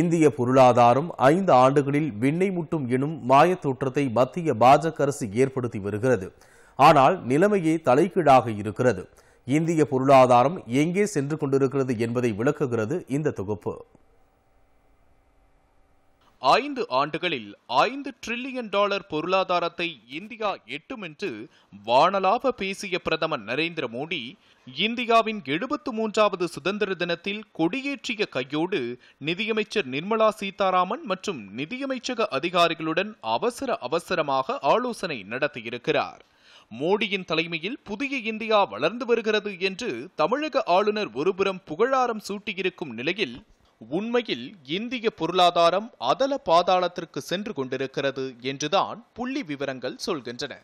இந்திய பொருளாதாரம் ஐந்து ஆண்டுகளில் விண்ணை முட்டும் எனும் மாயத் தோற்றத்தை மத்திய பாஜக அரசு ஏற்படுத்தி வருகிறது ஆனால் நிலைமையே தலைகீழாக இருக்கிறது இந்திய பொருளாதாரம் எங்கே சென்று கொண்டிருக்கிறது என்பதை விளக்குகிறது இந்த தொகுப்பு ஐந்து ஆண்டுகளில் ஐந்து டிரில்லியன் டாலர் பொருளாதாரத்தை இந்தியா எட்டும் என்று வானலாக பேசிய பிரதமர் நரேந்திர மோடி இந்தியாவின் எழுபத்து மூன்றாவது சுதந்திர தினத்தில் கொடியேற்றிய கையோடு நிதியமைச்சர் நிர்மலா சீதாராமன் மற்றும் நிதியமைச்சக அதிகாரிகளுடன் அவசர அவசரமாக ஆலோசனை நடத்தியிருக்கிறார் மோடியின் தலைமையில் புதிய இந்தியா வளர்ந்து வருகிறது என்று தமிழக ஆளுநர் ஒருபுறம் புகழாரம் சூட்டியிருக்கும் நிலையில் உண்மையில் இந்திய பொருளாதாரம் அதல பாதாளத்திற்கு சென்று கொண்டிருக்கிறது என்றுதான் புள்ளி விவரங்கள் சொல்கின்றன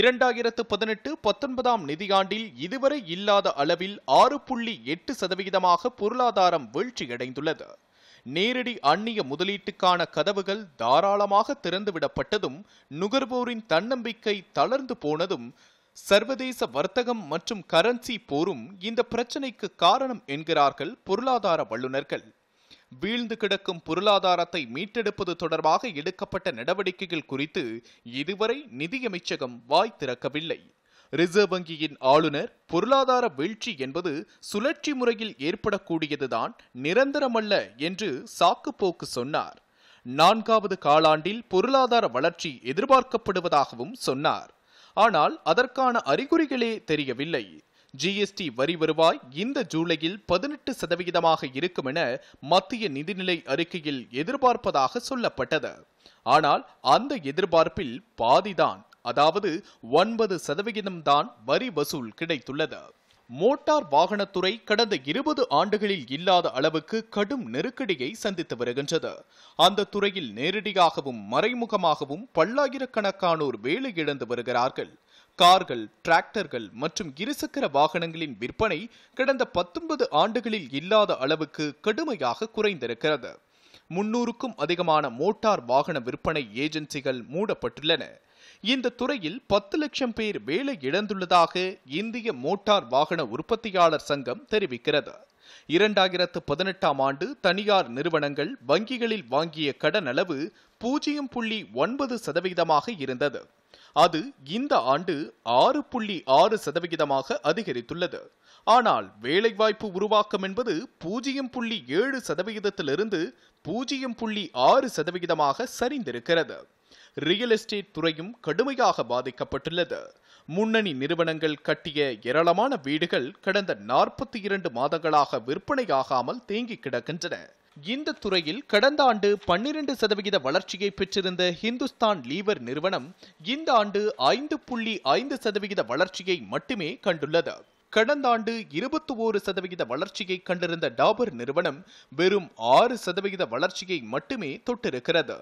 இரண்டாயிரத்து பதினெட்டு பத்தொன்பதாம் நிதியாண்டில் இதுவரை இல்லாத அளவில் ஆறு புள்ளி எட்டு சதவிகிதமாக பொருளாதாரம் வீழ்ச்சியடைந்துள்ளது நேரடி அந்நிய முதலீட்டுக்கான கதவுகள் தாராளமாக திறந்துவிடப்பட்டதும் நுகர்வோரின் தன்னம்பிக்கை தளர்ந்து போனதும் சர்வதேச வர்த்தகம் மற்றும் கரன்சி போரும் இந்த பிரச்சினைக்கு காரணம் என்கிறார்கள் பொருளாதார வல்லுநர்கள் வீழ்ந்து கிடக்கும் பொருளாதாரத்தை மீட்டெடுப்பது தொடர்பாக எடுக்கப்பட்ட நடவடிக்கைகள் குறித்து இதுவரை நிதியமைச்சகம் வாய் திறக்கவில்லை ரிசர்வ் வங்கியின் ஆளுநர் பொருளாதார வீழ்ச்சி என்பது சுழற்சி முறையில் ஏற்படக்கூடியதுதான் நிரந்தரமல்ல என்று சாக்கு போக்கு சொன்னார் நான்காவது காலாண்டில் பொருளாதார வளர்ச்சி எதிர்பார்க்கப்படுவதாகவும் சொன்னார் ஆனால் அதற்கான அறிகுறிகளே தெரியவில்லை ஜிஎஸ்டி வரி வருவாய் இந்த ஜூலையில் பதினெட்டு சதவிகிதமாக இருக்கும் என மத்திய நிதிநிலை அறிக்கையில் எதிர்பார்ப்பதாக சொல்லப்பட்டது ஆனால் அந்த எதிர்பார்ப்பில் பாதிதான் அதாவது ஒன்பது சதவிகிதம்தான் வரி வசூல் கிடைத்துள்ளது மோட்டார் வாகனத்துறை கடந்த இருபது ஆண்டுகளில் இல்லாத அளவுக்கு கடும் நெருக்கடியை சந்தித்து வருகின்றது அந்த துறையில் நேரடியாகவும் மறைமுகமாகவும் பல்லாயிரக்கணக்கானோர் வேலை இழந்து வருகிறார்கள் கார்கள் டிராக்டர்கள் மற்றும் இருசக்கர வாகனங்களின் விற்பனை கடந்த பத்தொன்பது ஆண்டுகளில் இல்லாத அளவுக்கு கடுமையாக குறைந்திருக்கிறது முன்னூறுக்கும் அதிகமான மோட்டார் வாகன விற்பனை ஏஜென்சிகள் மூடப்பட்டுள்ளன இந்த துறையில் பத்து லட்சம் பேர் வேலை இழந்துள்ளதாக இந்திய மோட்டார் வாகன உற்பத்தியாளர் சங்கம் தெரிவிக்கிறது இரண்டாயிரத்து பதினெட்டாம் ஆண்டு தனியார் நிறுவனங்கள் வங்கிகளில் வாங்கிய கடன் அளவு பூஜ்ஜியம் புள்ளி ஒன்பது சதவீதமாக இருந்தது அது இந்த ஆண்டு ஆறு புள்ளி ஆறு சதவிகிதமாக அதிகரித்துள்ளது ஆனால் வேலைவாய்ப்பு உருவாக்கம் என்பது பூஜ்ஜியம் புள்ளி ஏழு சதவிகிதத்திலிருந்து பூஜ்ஜியம் புள்ளி ஆறு சதவிகிதமாக சரிந்திருக்கிறது ரியல் எஸ்டேட் துறையும் கடுமையாக பாதிக்கப்பட்டுள்ளது முன்னணி நிறுவனங்கள் கட்டிய ஏராளமான வீடுகள் கடந்த நாற்பத்தி இரண்டு மாதங்களாக விற்பனையாகாமல் தேங்கி கிடக்கின்றன இந்த துறையில் கடந்த ஆண்டு பன்னிரண்டு சதவிகித வளர்ச்சியை பெற்றிருந்த ஹிந்துஸ்தான் லீவர் நிறுவனம் இந்த ஆண்டு ஐந்து புள்ளி ஐந்து சதவிகித வளர்ச்சியை மட்டுமே கண்டுள்ளது கடந்த ஆண்டு இருபத்தி ஓரு சதவிகித வளர்ச்சியை கண்டிருந்த டாபர் நிறுவனம் வெறும் ஆறு சதவிகித வளர்ச்சியை மட்டுமே தொட்டிருக்கிறது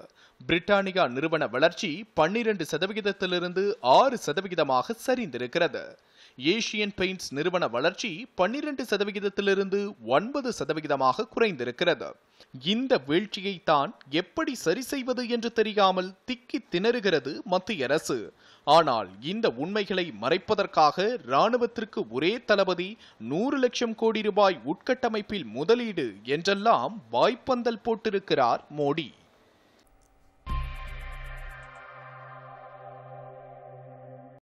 பிரிட்டானியா நிறுவன வளர்ச்சி பன்னிரண்டு சதவிகிதத்திலிருந்து ஆறு சதவிகிதமாக சரிந்திருக்கிறது ஏஷியன் பெயிண்ட்ஸ் நிறுவன வளர்ச்சி பன்னிரண்டு சதவிகிதத்திலிருந்து ஒன்பது சதவிகிதமாக குறைந்திருக்கிறது இந்த வீழ்ச்சியை தான் எப்படி சரி செய்வது என்று தெரியாமல் திக்கி திணறுகிறது மத்திய அரசு ஆனால் இந்த உண்மைகளை மறைப்பதற்காக ராணுவத்திற்கு ஒரே தளபதி நூறு லட்சம் கோடி ரூபாய் உட்கட்டமைப்பில் முதலீடு என்றெல்லாம் வாய்ப்பந்தல் போட்டிருக்கிறார் மோடி